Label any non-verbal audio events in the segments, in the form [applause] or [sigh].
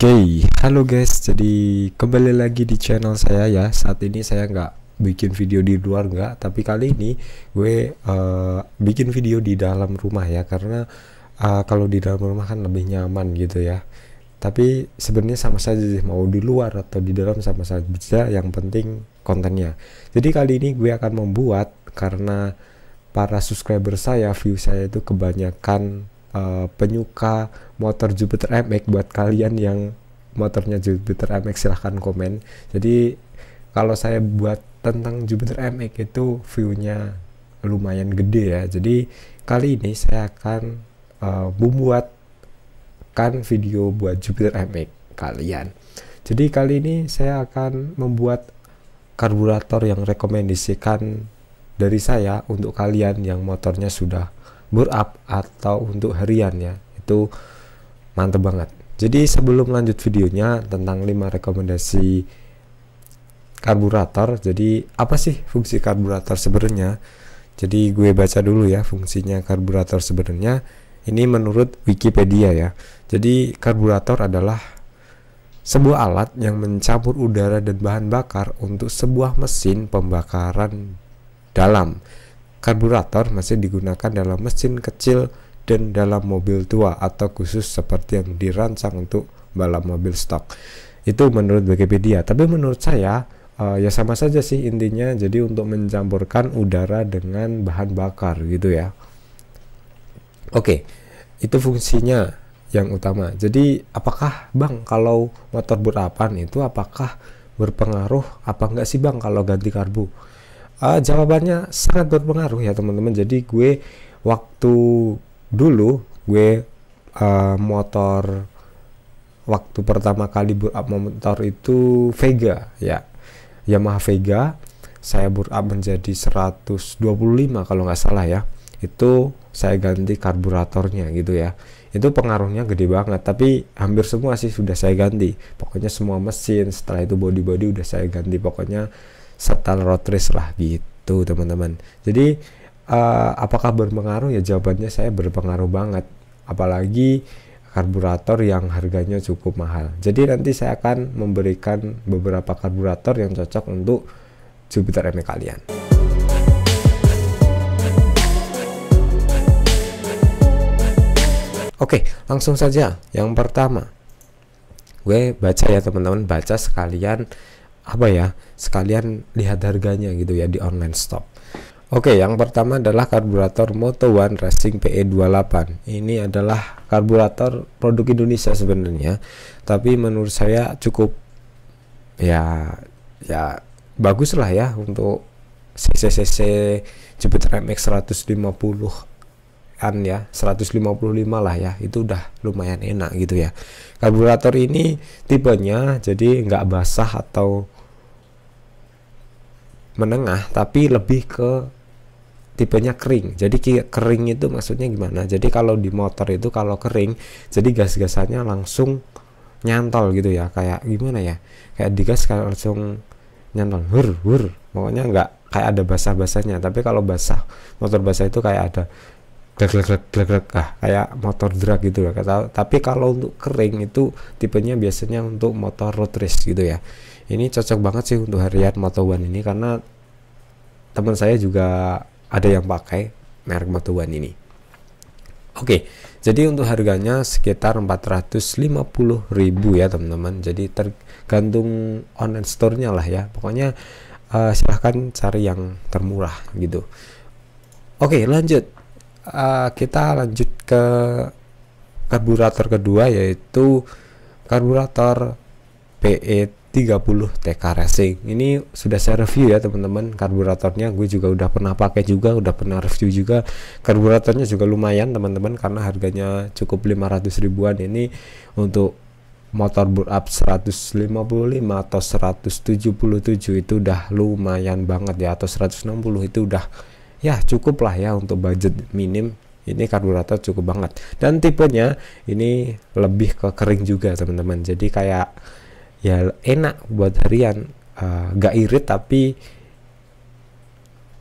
okay, halo guys, jadi kembali lagi di channel saya ya. Saat ini saya nggak bikin video di luar nggak, tapi kali ini gue uh, bikin video di dalam rumah ya, karena uh, kalau di dalam rumah kan lebih nyaman gitu ya. Tapi sebenarnya sama saja sih mau di luar atau di dalam sama saja, yang penting kontennya. Jadi kali ini gue akan membuat karena para subscriber saya, view saya itu kebanyakan Eh, penyuka motor Jupiter MX buat kalian yang motornya Jupiter MX silahkan komen jadi kalau saya buat tentang Jupiter MX itu viewnya lumayan gede ya jadi kali ini saya akan uh, kan video buat Jupiter MX kalian jadi kali ini saya akan membuat karburator yang rekomendasikan dari saya untuk kalian yang motornya sudah burap atau untuk harian ya itu mantep banget jadi sebelum lanjut videonya tentang 5 rekomendasi karburator jadi apa sih fungsi karburator sebenarnya jadi gue baca dulu ya fungsinya karburator sebenarnya ini menurut Wikipedia ya jadi karburator adalah sebuah alat yang mencampur udara dan bahan bakar untuk sebuah mesin pembakaran dalam Karburator masih digunakan dalam mesin kecil dan dalam mobil tua atau khusus seperti yang dirancang untuk balap mobil stok. Itu menurut Wikipedia, tapi menurut saya uh, ya sama saja sih intinya jadi untuk mencampurkan udara dengan bahan bakar gitu ya. Oke, itu fungsinya yang utama. Jadi apakah Bang kalau motor berapan itu apakah berpengaruh apa enggak sih Bang kalau ganti karbu? uh, jawabannya sangat berpengaruh ya teman-teman jadi gue waktu dulu gue uh, motor waktu pertama kali boot up motor itu Vega ya Yamaha Vega saya boot up menjadi 125 kalau nggak salah ya itu saya ganti karburatornya gitu ya itu pengaruhnya gede banget tapi hampir semua sih sudah saya ganti pokoknya semua mesin setelah itu body-body udah saya ganti pokoknya setel road lah gitu teman-teman jadi uh, apakah berpengaruh ya jawabannya saya berpengaruh banget apalagi karburator yang harganya cukup mahal. Jadi nanti saya akan memberikan beberapa karburator yang cocok untuk Jupiter ME kalian. Oke, langsung saja. Yang pertama, gue baca ya teman-teman, baca sekalian apa ya sekalian lihat harganya gitu ya di online stop Oke, yang pertama adalah karburator Moto One Racing PE28. Ini adalah karburator produk Indonesia sebenarnya, tapi menurut saya cukup ya ya bagus lah ya untuk cccc cc Jupiter MX 150 an ya 155 lah ya itu udah lumayan enak gitu ya karburator ini tipenya jadi nggak basah atau menengah tapi lebih ke tipenya kering jadi kering itu maksudnya gimana jadi kalau di motor itu kalau kering jadi gas-gasannya langsung nyantol gitu ya kayak gimana ya kayak digas kan langsung nyantol hur hur pokoknya nggak kayak ada basah-basahnya tapi kalau basah motor basah itu kayak ada klek klek klek klek klek ah kayak motor drag gitu loh tapi kalau untuk kering itu tipenya biasanya untuk motor road race gitu ya ini cocok banget sih untuk harian motor One ini karena teman saya juga ada yang pakai merek motor One ini Oke, jadi untuk harganya sekitar 450.000 ya teman-teman. Jadi tergantung online store-nya lah ya. Pokoknya uh, silahkan cari yang termurah gitu. Oke, lanjut uh, kita lanjut ke karburator kedua yaitu karburator PE 30 TK Racing. Ini sudah saya review ya teman-teman karburatornya. Gue juga udah pernah pakai juga, udah pernah review juga. Karburatornya juga lumayan teman-teman karena harganya cukup 500 ribuan ini untuk motor boot up 155 atau 177 itu udah lumayan banget ya atau 160 itu udah ya cukup lah ya untuk budget minim ini karburator cukup banget dan tipenya ini lebih ke kering juga teman-teman jadi kayak ya enak buat harian uh, eh, gak irit tapi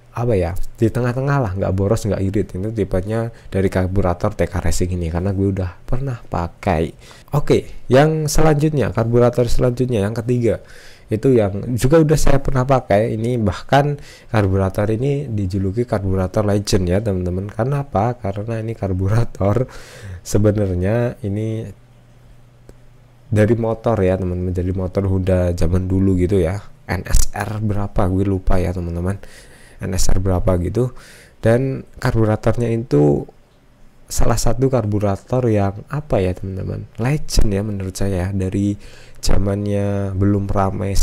apa ya di tengah-tengah lah gak boros gak irit itu tipenya dari karburator TK Racing ini karena gue udah pernah pakai oke yang selanjutnya karburator selanjutnya yang ketiga itu yang juga udah saya pernah pakai ini bahkan karburator ini dijuluki karburator legend ya teman-teman karena apa karena ini karburator sebenarnya ini dari motor ya teman-teman jadi motor Honda zaman dulu gitu ya NSR berapa gue lupa ya teman-teman NSR berapa gitu dan karburatornya itu salah satu karburator yang apa ya teman-teman legend ya menurut saya ya. dari zamannya belum ramai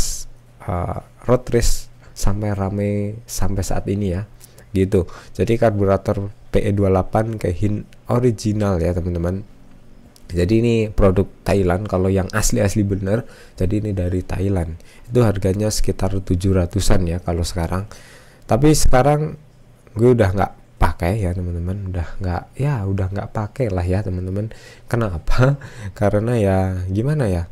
uh, road race sampai ramai sampai saat ini ya gitu jadi karburator PE28 hin original ya teman-teman jadi ini produk Thailand kalau yang asli-asli bener jadi ini dari Thailand itu harganya sekitar 700an ya kalau sekarang tapi sekarang gue udah nggak pakai ya teman-teman udah nggak ya udah nggak pakai lah ya teman-teman kenapa [laughs] karena ya gimana ya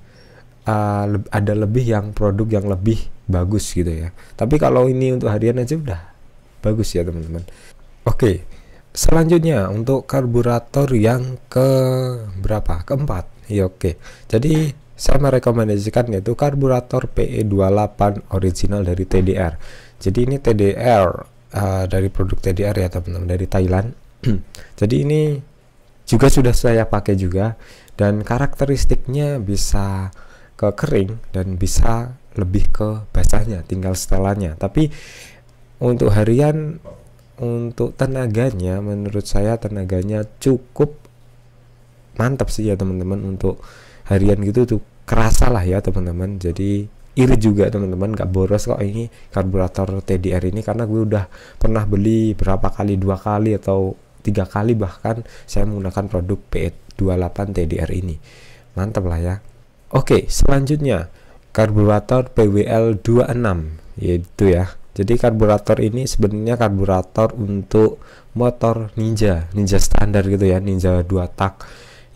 uh, ada lebih yang produk yang lebih bagus gitu ya. Tapi kalau ini untuk harian aja udah bagus ya teman-teman. Oke, selanjutnya untuk karburator yang ke berapa? Keempat. Ya oke. Jadi saya merekomendasikan yaitu karburator PE28 original dari TDR. Jadi ini TDR uh, eh, dari produk TDR ya teman-teman dari Thailand. [clears throat] Jadi ini juga sudah saya pakai juga dan karakteristiknya bisa ke kering dan bisa lebih ke basahnya tinggal setelannya tapi untuk harian untuk tenaganya menurut saya tenaganya cukup mantap sih ya teman-teman untuk harian gitu tuh kerasa lah ya teman-teman jadi iri juga teman-teman gak boros kok ini karburator TDR ini karena gue udah pernah beli berapa kali dua kali atau tiga kali bahkan saya menggunakan produk P28 TDR ini mantap lah ya Oke, selanjutnya karburator PWL26 yaitu ya. Jadi karburator ini sebenarnya karburator untuk motor Ninja, Ninja standar gitu ya, Ninja 2 tak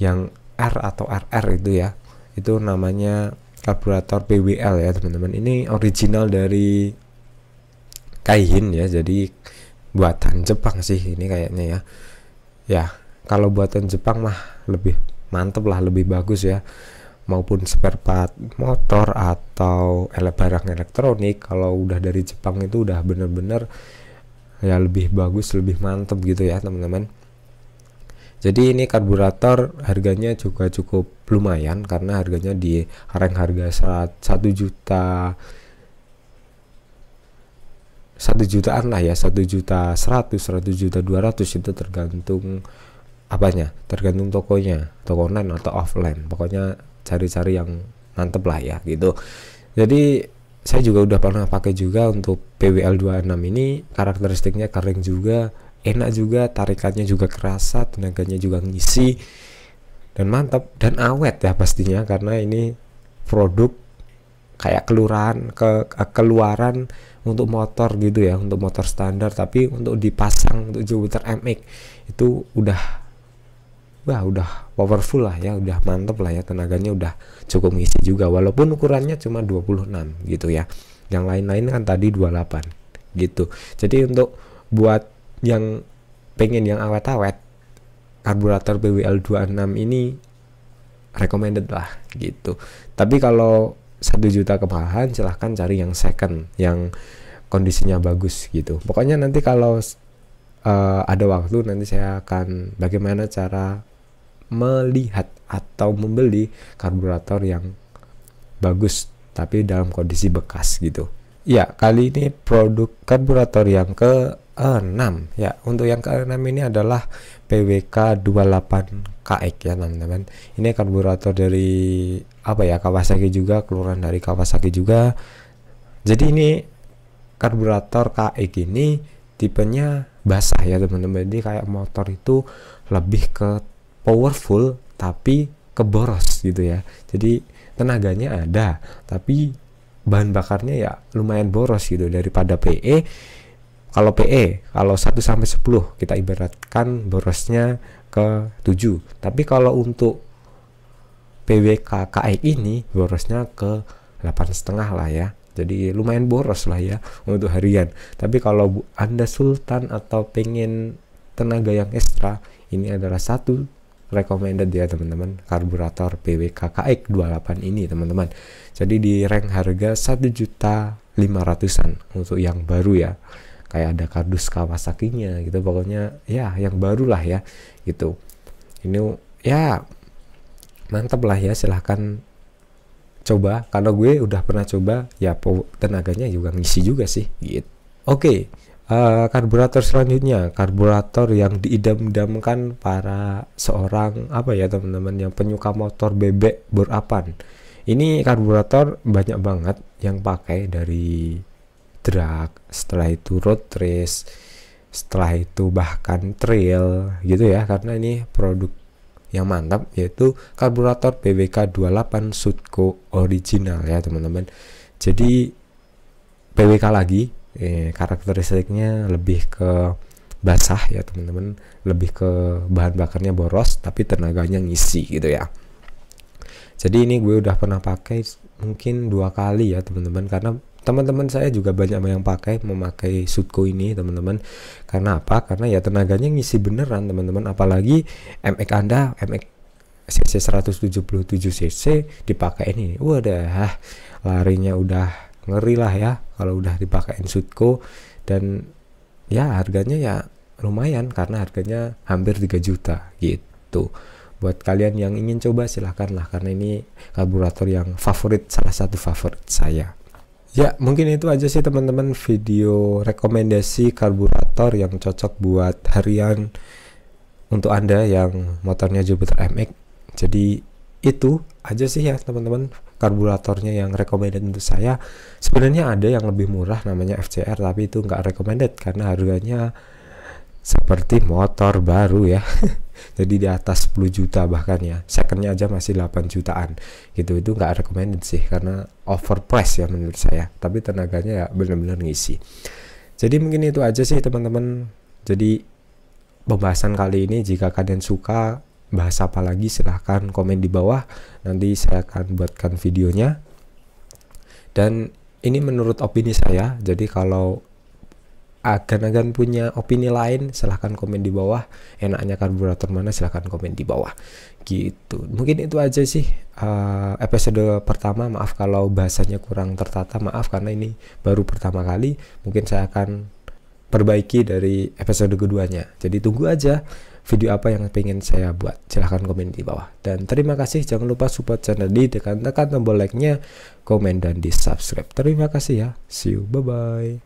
yang R atau RR itu ya. Itu namanya karburator PWL ya, teman-teman. Ini original dari Kaihin ya. Jadi buatan Jepang sih ini kayaknya ya. Ya, kalau buatan Jepang mah lebih mantep lah, lebih bagus ya maupun spare part motor atau ele barang elektronik kalau udah dari Jepang itu udah bener-bener ya lebih bagus lebih mantep gitu ya teman-teman jadi ini karburator harganya juga cukup lumayan karena harganya di harang harga 1 juta satu jutaan lah ya satu juta seratus seratus juta dua ratus itu tergantung apanya tergantung tokonya toko online atau offline pokoknya cari-cari yang mantep lah ya gitu jadi saya juga udah pernah pakai juga untuk PWL26 ini karakteristiknya kering juga enak juga tarikannya juga kerasa tenaganya juga ngisi dan mantap dan awet ya pastinya karena ini produk kayak keluaran ke, ke keluaran untuk motor gitu ya untuk motor standar tapi untuk dipasang untuk Jupiter MX itu udah wah udah powerful lah ya udah mantep lah ya tenaganya udah cukup ngisi juga walaupun ukurannya cuma 26 gitu ya yang lain-lain kan tadi 28 gitu jadi untuk buat yang pengen yang awet-awet karburator BWL 26 ini recommended lah gitu tapi kalau satu juta kebahan silahkan cari yang second yang kondisinya bagus gitu pokoknya nanti kalau uh, ada waktu nanti saya akan bagaimana cara melihat atau membeli karburator yang bagus tapi dalam kondisi bekas gitu. Ya, kali ini produk karburator yang ke-6 ya. Untuk yang ke-6 ini adalah PWK 28KX ya, teman-teman. Ini karburator dari apa ya? Kawasaki juga, keluaran dari Kawasaki juga. Jadi ini karburator KX ini tipenya basah ya, teman-teman. Jadi kayak motor itu lebih ke powerful tapi keboros gitu ya. Jadi tenaganya ada, tapi bahan bakarnya ya lumayan boros gitu daripada PE. Kalau PE, kalau 1 sampai 10 kita ibaratkan borosnya ke 7. Tapi kalau untuk PWK KAI e ini borosnya ke 8 setengah lah ya. Jadi lumayan boros lah ya untuk harian. Tapi kalau Anda sultan atau pengen tenaga yang ekstra, ini adalah satu recommended ya teman-teman karburator kx 28 ini teman-teman jadi di rank harga 1 juta 500an untuk yang baru ya kayak ada kardus Kawasaki-nya gitu pokoknya ya yang barulah ya gitu ini ya mantap lah ya silahkan coba karena gue udah pernah coba ya tenaganya juga ngisi juga sih gitu oke okay uh, karburator selanjutnya karburator yang diidam-idamkan para seorang apa ya teman-teman yang penyuka motor bebek berapan ini karburator banyak banget yang pakai dari drag setelah itu road race setelah itu bahkan trail gitu ya karena ini produk yang mantap yaitu karburator BBK 28 Sudco original ya teman-teman jadi BBK lagi eh, karakteristiknya lebih ke basah ya teman-teman lebih ke bahan bakarnya boros tapi tenaganya ngisi gitu ya jadi ini gue udah pernah pakai mungkin dua kali ya teman-teman karena teman-teman saya juga banyak yang pakai memakai sutko ini teman-teman karena apa karena ya tenaganya ngisi beneran teman-teman apalagi MX Anda MX CC 177 cc dipakai ini wadah larinya udah ngeri lah ya kalau udah dipakai Sudco dan ya harganya ya lumayan karena harganya hampir 3 juta gitu buat kalian yang ingin coba silahkan lah karena ini karburator yang favorit salah satu favorit saya ya mungkin itu aja sih teman-teman video rekomendasi karburator yang cocok buat harian untuk anda yang motornya Jupiter MX jadi itu aja sih ya teman-teman karburatornya yang recommended untuk saya sebenarnya ada yang lebih murah namanya FCR tapi itu nggak recommended karena harganya seperti motor baru ya [laughs] jadi di atas 10 juta bahkan ya secondnya aja masih 8 jutaan gitu itu nggak recommended sih karena overpriced ya menurut saya tapi tenaganya ya bener-bener ngisi jadi mungkin itu aja sih teman-teman jadi pembahasan kali ini jika kalian suka bahas apa lagi silahkan komen di bawah nanti saya akan buatkan videonya dan ini menurut opini saya jadi kalau agan-agan punya opini lain silahkan komen di bawah enaknya karburator mana silahkan komen di bawah gitu mungkin itu aja sih uh, episode pertama maaf kalau bahasanya kurang tertata maaf karena ini baru pertama kali mungkin saya akan perbaiki dari episode keduanya jadi tunggu aja video apa yang ingin saya buat. Silahkan komen di bawah. Dan terima kasih. Jangan lupa support channel ini tekan-tekan tombol like-nya, komen, dan di subscribe. Terima kasih ya. See you. Bye-bye.